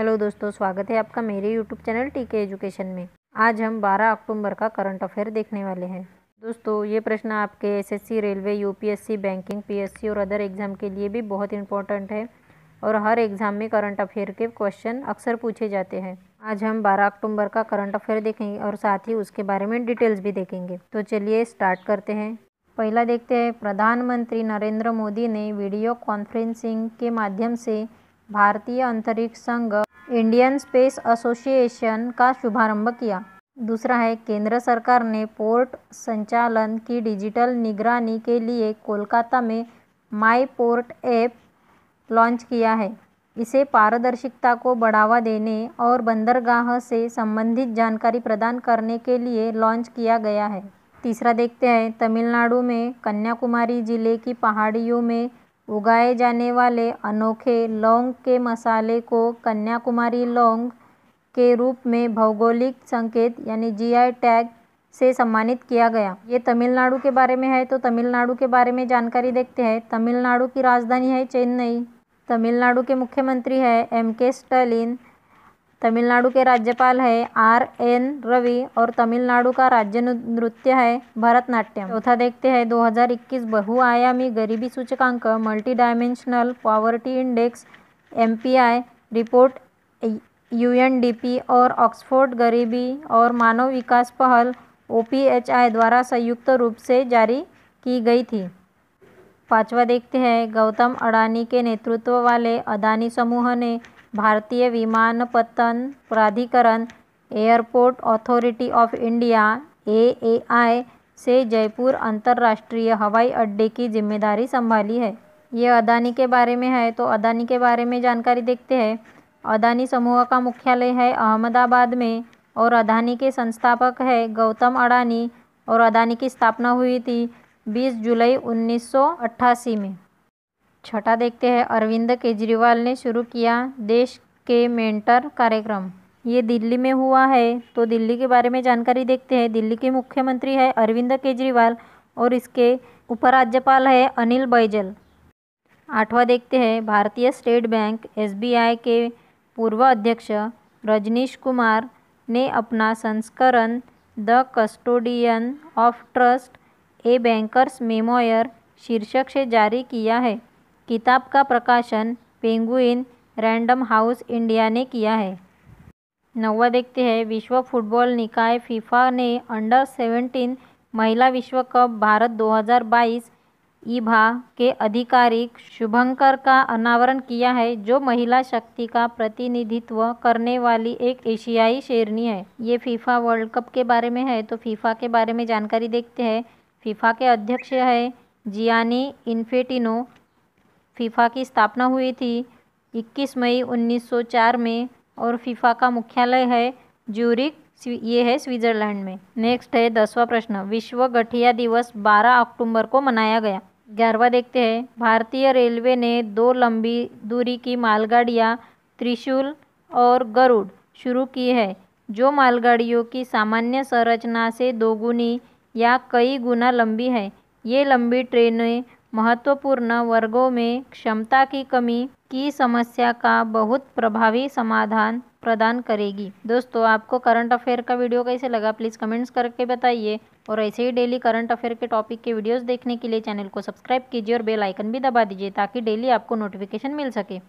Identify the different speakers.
Speaker 1: hello दोस्तों स्वागत है आपका मेरे यूट्यूब चैनल टीके एजुकेशन में आज हम 12 अक्टूबर का करंट अफेयर देखने वाले हैं दोस्तों ये प्रश्न आपके SSC railway UPSC banking PSC और अदर एग्ज़ाम के लिए भी बहुत इंपॉर्टेंट है और हर एग्ज़ाम में करंट अफेयर के क्वेश्चन अक्सर पूछे जाते हैं आज हम बारह अक्टूबर का करंट अफेयर देखेंगे और साथ ही उसके बारे में डिटेल्स भी देखेंगे तो चलिए स्टार्ट करते हैं पहला देखते हैं प्रधानमंत्री नरेंद्र मोदी ने वीडियो कॉन्फ्रेंसिंग के माध्यम से भारतीय अंतरिक्ष संघ इंडियन स्पेस एसोसिएशन का शुभारंभ किया दूसरा है केंद्र सरकार ने पोर्ट संचालन की डिजिटल निगरानी के लिए कोलकाता में माई पोर्ट ऐप लॉन्च किया है इसे पारदर्शिता को बढ़ावा देने और बंदरगाह से संबंधित जानकारी प्रदान करने के लिए लॉन्च किया गया है तीसरा देखते हैं तमिलनाडु में कन्याकुमारी जिले की पहाड़ियों में उगाए जाने वाले अनोखे लौंग के मसाले को कन्याकुमारी लौंग के रूप में भौगोलिक संकेत यानी जीआई टैग से सम्मानित किया गया ये तमिलनाडु के बारे में है तो तमिलनाडु के बारे में जानकारी देखते हैं तमिलनाडु की राजधानी है चेन्नई तमिलनाडु के मुख्यमंत्री है एम के स्टालिन तमिलनाडु के राज्यपाल है आर एन रवि और तमिलनाडु का राज्य नृत्य है भरतनाट्यम चौथा देखते हैं 2021 बहुआयामी गरीबी सूचकांक multi dimensional poverty index M report UNDP और ऑक्सफोर्ड गरीबी और मानव विकास पहल ओ द्वारा संयुक्त रूप से जारी की गई थी पांचवा देखते हैं गौतम अडानी के नेतृत्व वाले अदानी समूह ने भारतीय विमानपत्तन प्राधिकरण airport authority of India A A I से जयपुर अंतर्राष्ट्रीय हवाई अड्डे की जिम्मेदारी संभाली है ये अदानी के बारे में है तो अदानी के बारे में जानकारी देखते हैं अदानी समूह का मुख्यालय है अहमदाबाद में और अदानी के संस्थापक है गौतम अडानी और अदानी की स्थापना हुई थी 20 जुलाई 1988 में छठा देखते हैं अरविंद केजरीवाल ने शुरू किया देश के मेंटर कार्यक्रम ये दिल्ली में हुआ है तो दिल्ली के बारे में जानकारी देखते हैं दिल्ली के मुख्यमंत्री है अरविंद केजरीवाल और इसके उपराज्यपाल है अनिल बैजल आठवां देखते हैं भारतीय स्टेट बैंक एस के पूर्व अध्यक्ष रजनीश कुमार ने अपना संस्करण the custodian of trust a bankers memoir शीर्षक से जारी किया है किताब का प्रकाशन पेंगुइन रैंडम हाउस इंडिया ने किया है नौवा देखते हैं विश्व फुटबॉल निकाय फीफा ने अंडर सेवेंटीन महिला विश्व कप भारत 2022 ईभा के अधिकारिक शुभंकर का अनावरण किया है जो महिला शक्ति का प्रतिनिधित्व करने वाली एक एशियाई शेरनी है ये फीफा वर्ल्ड कप के बारे में है तो फीफा के बारे में जानकारी देखते हैं फीफा के अध्यक्ष है जियानी इन्फेटिनो फीफा की स्थापना हुई थी 21 मई 1904 में और फीफा का मुख्यालय है ज्यूरिक ये है स्विट्ज़रलैंड में नेक्स्ट है दसवा प्रश्न विश्व गठिया दिवस 12 अक्टूबर को मनाया गया ग्यारहवा देखते हैं भारतीय रेलवे ने दो लंबी दूरी की मालगाड़ियाँ त्रिशूल और गरुड़ शुरू की है जो मालगाड़ियों की सामान्य संरचना से दोगुनी या कई गुना लंबी है ये लंबी ट्रेनें महत्वपूर्ण वर्गों में क्षमता की कमी की समस्या का बहुत प्रभावी समाधान प्रदान करेगी दोस्तों आपको करंट अफेयर का वीडियो कैसे लगा प्लीज़ कमेंट्स करके बताइए और ऐसे ही डेली करंट अफेयर के टॉपिक के वीडियोस देखने के लिए चैनल को सब्सक्राइब कीजिए और बेल आइकन भी दबा दीजिए ताकि डेली आपको नोटिफिकेशन मिल सके